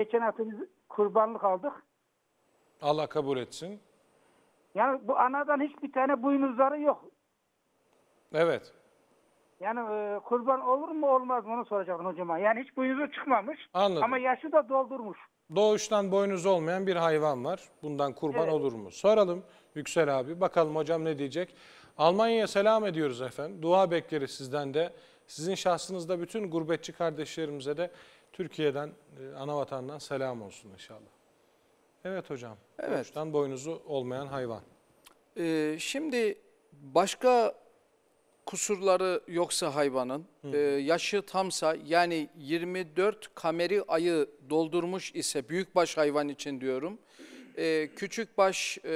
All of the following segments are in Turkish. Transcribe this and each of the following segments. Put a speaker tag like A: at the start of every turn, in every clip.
A: Geçen hafta biz kurbanlık aldık. Allah kabul etsin. Yani bu anadan hiçbir tane buynuzları yok. Evet. Yani e, kurban olur mu olmaz mı onu soracaktım hocama. Yani hiç boynuzu çıkmamış Anladım. ama yaşı da doldurmuş. Doğuştan boynuzu olmayan bir hayvan var. Bundan kurban evet. olur mu? Soralım Yüksel abi. Bakalım hocam ne diyecek. Almanya'ya selam ediyoruz efendim. Dua bekleriz sizden de. Sizin şahsınızda bütün gurbetçi kardeşlerimize de Türkiye'den, e, ana vatandan selam olsun inşallah. Evet hocam. Evet. Uçtan boynuzu olmayan hayvan.
B: Ee, şimdi başka kusurları yoksa hayvanın, e, yaşı tamsa yani 24 kameri ayı doldurmuş ise büyükbaş hayvan için diyorum. E, küçükbaş e,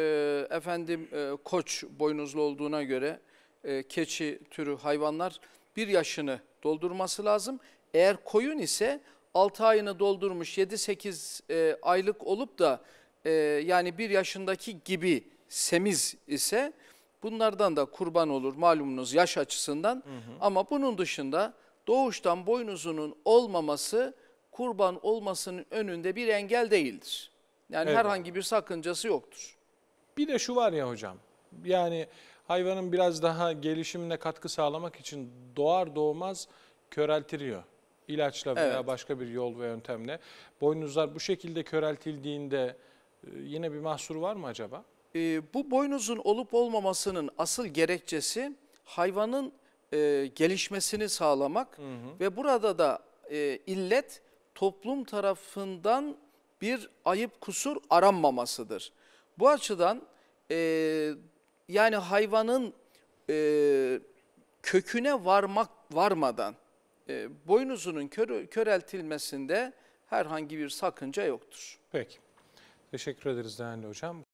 B: efendim e, koç boynuzlu olduğuna göre e, keçi türü hayvanlar bir yaşını doldurması lazım. Eğer koyun ise 6 ayını doldurmuş 7-8 e, aylık olup da e, yani 1 yaşındaki gibi semiz ise bunlardan da kurban olur malumunuz yaş açısından. Hı hı. Ama bunun dışında doğuştan boynuzunun olmaması kurban olmasının önünde bir engel değildir.
A: Yani evet. herhangi bir sakıncası yoktur. Bir de şu var ya hocam yani hayvanın biraz daha gelişimine katkı sağlamak için doğar doğmaz köreltiliyor ilaçla veya evet. başka bir yol ve yöntemle. Boynuzlar bu şekilde köreltildiğinde e, yine bir mahsur var mı acaba?
B: E, bu boynuzun olup olmamasının asıl gerekçesi hayvanın e, gelişmesini sağlamak hı hı. ve burada da e, illet toplum tarafından bir ayıp kusur aranmamasıdır. Bu açıdan e, yani hayvanın e, köküne varmak varmadan e, boynuzunun kör, köreltilmesinde herhangi bir sakınca
A: yoktur. Peki. Teşekkür ederiz değerli hocam.